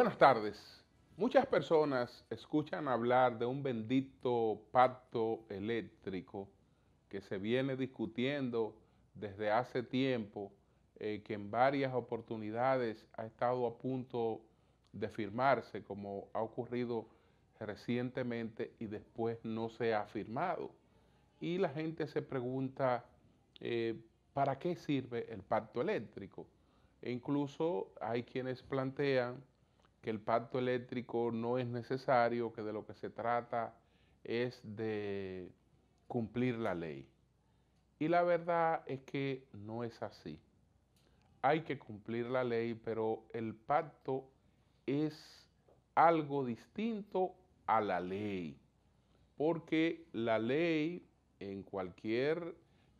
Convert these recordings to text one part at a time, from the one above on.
Buenas tardes. Muchas personas escuchan hablar de un bendito pacto eléctrico que se viene discutiendo desde hace tiempo, eh, que en varias oportunidades ha estado a punto de firmarse, como ha ocurrido recientemente y después no se ha firmado. Y la gente se pregunta, eh, ¿para qué sirve el pacto eléctrico? E incluso hay quienes plantean que el pacto eléctrico no es necesario, que de lo que se trata es de cumplir la ley. Y la verdad es que no es así. Hay que cumplir la ley, pero el pacto es algo distinto a la ley, porque la ley en cualquier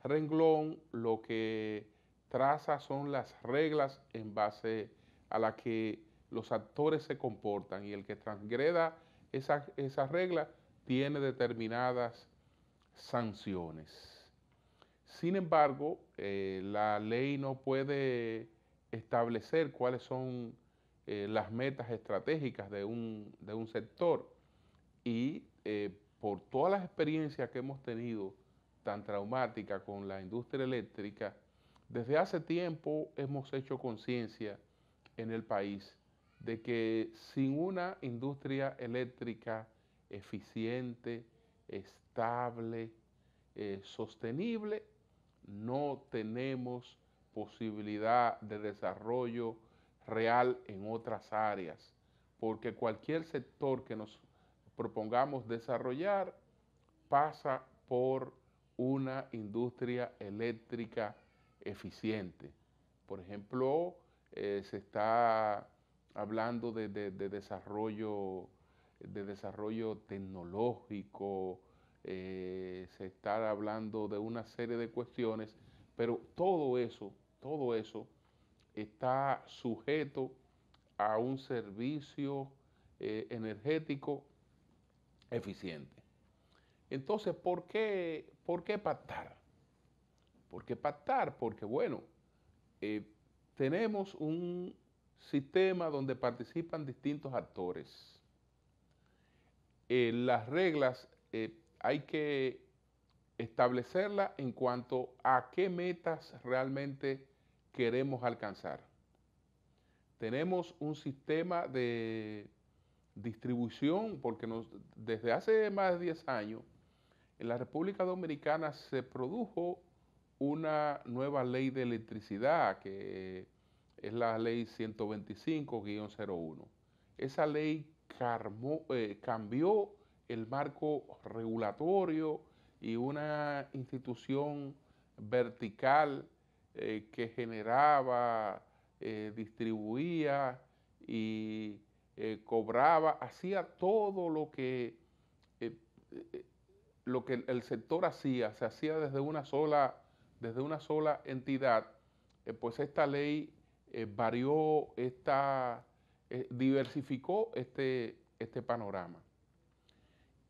renglón lo que traza son las reglas en base a la que los actores se comportan y el que transgreda esa, regla tiene determinadas sanciones. Sin embargo, eh, la ley no puede establecer cuáles son eh, las metas estratégicas de un, sector y eh, por todas las experiencias que hemos tenido tan traumáticas con la industria eléctrica, desde hace tiempo hemos hecho conciencia en el país de que sin una industria eléctrica eficiente, estable, eh, sostenible, no tenemos posibilidad de desarrollo real en otras áreas, porque cualquier sector que nos propongamos desarrollar pasa por una industria eléctrica eficiente. Por ejemplo, eh, se está hablando de, desarrollo, de desarrollo tecnológico, eh, se está hablando de una serie de cuestiones, pero todo eso, todo eso está sujeto a un servicio eh, energético eficiente. Entonces, ¿por qué, ¿por qué pactar? ¿Por qué pactar? Porque, bueno, eh, tenemos un, sistema donde participan distintos actores. Eh, las reglas eh, hay que establecerlas en cuanto a qué metas realmente queremos alcanzar. Tenemos un sistema de distribución, porque desde hace más de 10 años, en la República Dominicana se produjo una nueva ley de electricidad que es la ley 125-01. Esa ley eh, cambió el marco regulatorio y una institución vertical eh, que generaba, eh, distribuía y cobraba, hacía todo lo que, lo que el sector hacía, se hacía desde una sola, desde una sola entidad, pues esta ley eh, varió esta, eh, diversificó este, este panorama.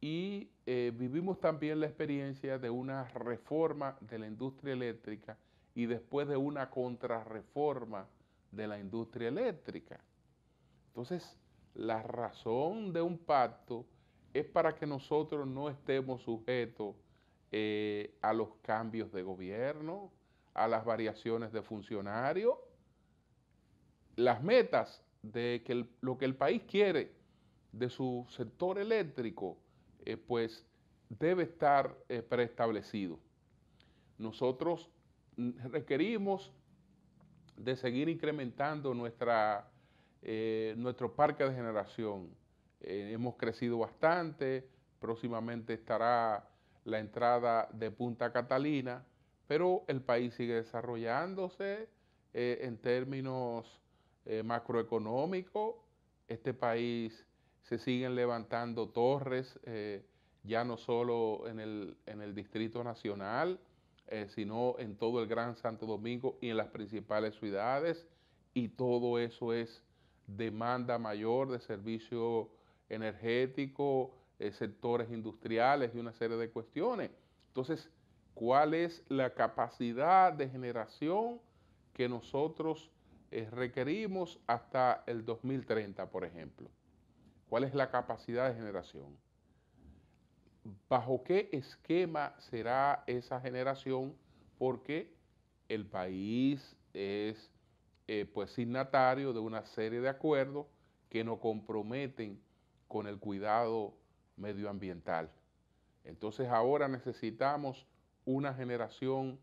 Y eh, vivimos también la experiencia de una reforma de la industria eléctrica y después de una contrarreforma de la industria eléctrica. Entonces, la razón de un pacto es para que nosotros no estemos sujetos a los cambios de gobierno, a las variaciones de funcionarios las metas de que lo que el país quiere de su sector eléctrico, eh, pues debe estar eh, preestablecido. Nosotros mm, requerimos de seguir incrementando nuestra, eh, nuestro parque de generación. hemos crecido bastante, próximamente estará la entrada de Punta Catalina, pero el país sigue desarrollándose en términos eh, macroeconómico. Este país se siguen levantando torres, eh, ya no solo en el, Distrito Nacional, eh, sino en todo el Gran Santo Domingo y en las principales ciudades. Y todo eso es demanda mayor de servicio energético, sectores industriales y una serie de cuestiones. Entonces, ¿cuál es la capacidad de generación que nosotros eh, requerimos hasta el 2030, por ejemplo? ¿Cuál es la capacidad de generación? ¿Bajo qué esquema será esa generación? Porque el país es eh, pues signatario de una serie de acuerdos que nos comprometen con el cuidado medioambiental. Entonces ahora necesitamos una generación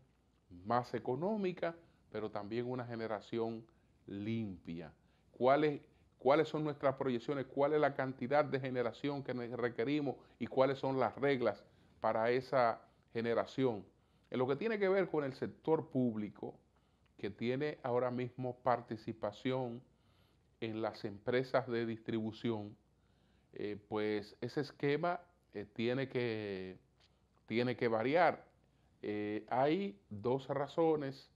más económica, pero también una generación limpia. ¿Cuáles, cuáles son nuestras proyecciones, cuál es la cantidad de generación que requerimos y cuáles son las reglas para esa generación. En lo que tiene que ver con el sector público, que tiene ahora mismo participación en las empresas de distribución, eh, pues ese esquema eh, tiene, que, tiene, que, variar. Eh, hay dos razones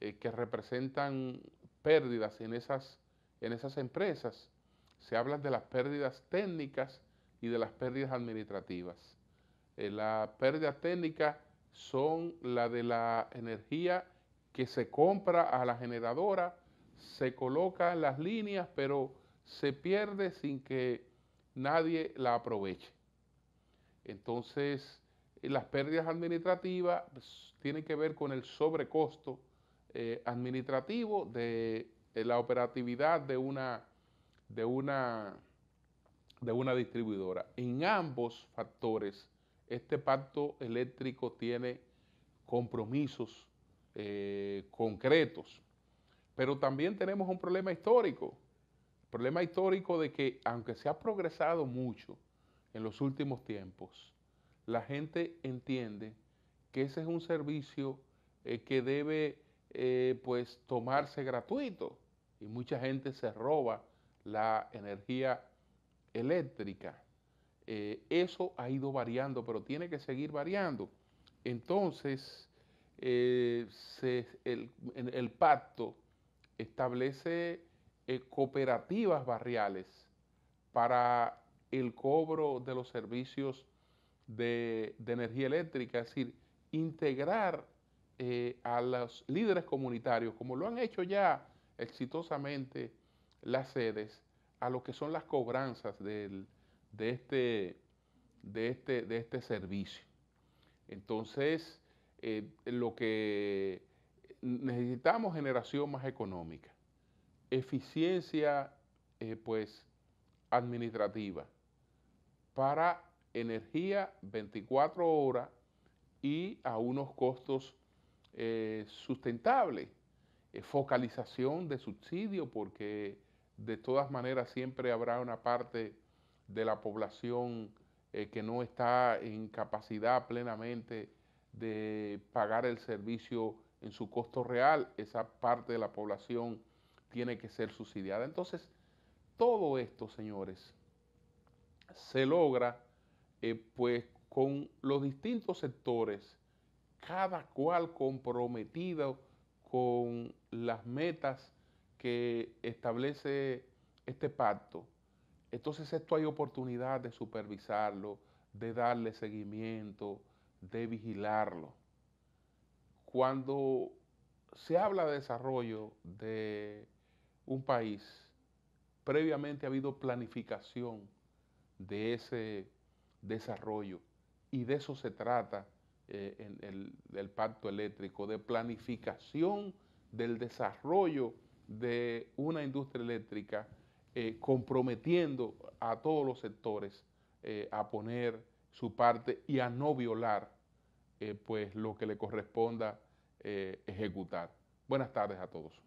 que representan pérdidas en esas, en esas empresas. Se habla de las pérdidas técnicas y de las pérdidas administrativas. Las eh, la pérdida técnica son la de la energía que se compra a la generadora, se coloca en las líneas, pero se pierde sin que nadie la aproveche. Entonces, eh, las pérdidas administrativas pues, tienen que ver con el sobrecosto eh, administrativo de eh, la operatividad de una, de, una, de una distribuidora. En ambos factores, este pacto eléctrico tiene compromisos eh, concretos, pero también tenemos un problema histórico, el problema histórico de que aunque se ha progresado mucho en los últimos tiempos, la gente entiende que ese es un servicio que debe eh, pues tomarse gratuito y mucha gente se roba la energía eléctrica. Eh, eso ha ido variando, pero tiene que seguir variando. Entonces, eh, el, pacto establece cooperativas barriales para el cobro de los servicios de, de energía eléctrica, es decir, integrar eh, a los líderes comunitarios, como lo han hecho ya exitosamente las sedes, a lo que son las cobranzas de, este, de, este, de este servicio. Entonces, eh, lo que necesitamos generación más económica, eficiencia eh, pues administrativa para energía 24 horas y a unos costos eh, sustentable, focalización de subsidio, porque de todas maneras siempre habrá una parte de la población eh, que no está en capacidad plenamente de pagar el servicio en su costo real, esa parte de la población tiene que ser subsidiada. Entonces, todo esto, señores, se logra eh, pues con los distintos sectores cada cual comprometido con las metas que establece este pacto. Entonces esto hay oportunidad de supervisarlo, de darle seguimiento, de vigilarlo. Cuando se habla de desarrollo de un país, previamente ha habido planificación de ese desarrollo y de eso se trata eh, el, pacto eléctrico, de planificación del desarrollo de una industria eléctrica, eh, comprometiendo a todos los sectores eh, a poner su parte y a no violar pues lo que le corresponda ejecutar. Buenas tardes a todos.